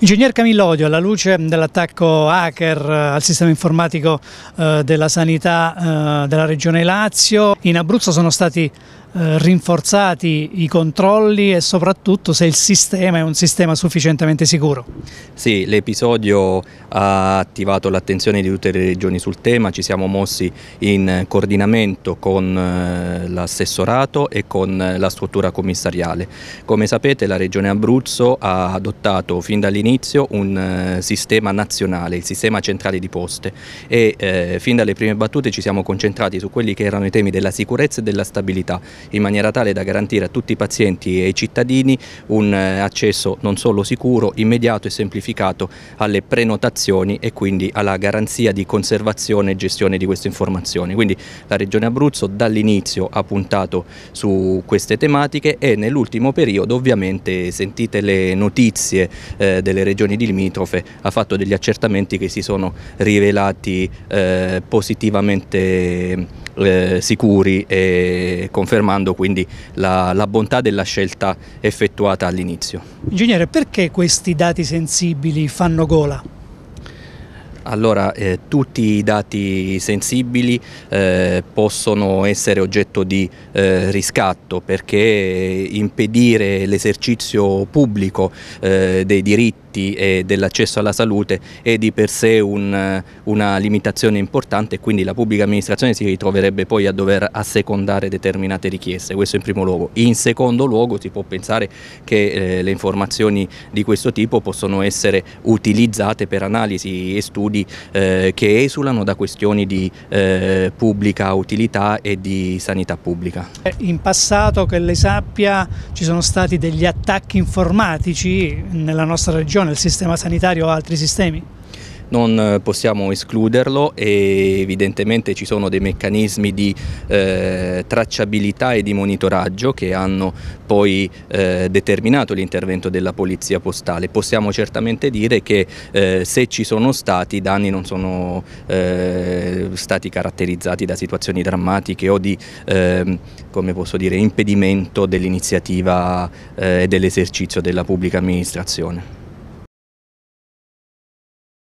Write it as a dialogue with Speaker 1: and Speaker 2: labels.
Speaker 1: Ingegner Camillodio, alla luce dell'attacco hacker eh, al sistema informatico eh, della sanità eh, della regione Lazio, in Abruzzo sono stati eh, rinforzati i controlli e soprattutto se il sistema è un sistema sufficientemente sicuro.
Speaker 2: Sì, l'episodio ha attivato l'attenzione di tutte le regioni sul tema, ci siamo mossi in coordinamento con eh, l'assessorato e con eh, la struttura commissariale. Come sapete la Regione Abruzzo ha adottato fin dall'inizio un sistema nazionale, il sistema centrale di poste e eh, fin dalle prime battute ci siamo concentrati su quelli che erano i temi della sicurezza e della stabilità in maniera tale da garantire a tutti i pazienti e ai cittadini un eh, accesso non solo sicuro, immediato e semplificato alle prenotazioni e quindi alla garanzia di conservazione e gestione di queste informazioni. Quindi la Regione Abruzzo dall'inizio ha puntato su queste tematiche e nell'ultimo periodo ovviamente sentite le notizie eh, delle regioni limitrofe ha fatto degli accertamenti che si sono rivelati eh, positivamente eh, sicuri e confermando quindi la, la bontà della scelta effettuata all'inizio.
Speaker 1: Ingegnere, perché questi dati sensibili fanno gola?
Speaker 2: Allora, eh, tutti i dati sensibili eh, possono essere oggetto di eh, riscatto perché impedire l'esercizio pubblico eh, dei diritti diritti e dell'accesso alla salute è di per sé un, una limitazione importante e quindi la pubblica amministrazione si ritroverebbe poi a dover assecondare determinate richieste, questo in primo luogo. In secondo luogo si può pensare che eh, le informazioni di questo tipo possono essere utilizzate per analisi e studi eh, che esulano da questioni di eh, pubblica utilità e di sanità pubblica.
Speaker 1: Eh, in passato, che lei sappia, ci sono stati degli attacchi informatici nella nostra regione il sistema sanitario o altri sistemi?
Speaker 2: non eh, possiamo escluderlo e evidentemente ci sono dei meccanismi di eh, tracciabilità e di monitoraggio che hanno poi eh, determinato l'intervento della polizia postale. Possiamo certamente dire che eh, se ci sono stati i danni non sono eh, stati caratterizzati da situazioni drammatiche o di ehm, come posso dire, impedimento
Speaker 1: dell'iniziativa eh, e dell'esercizio della pubblica amministrazione.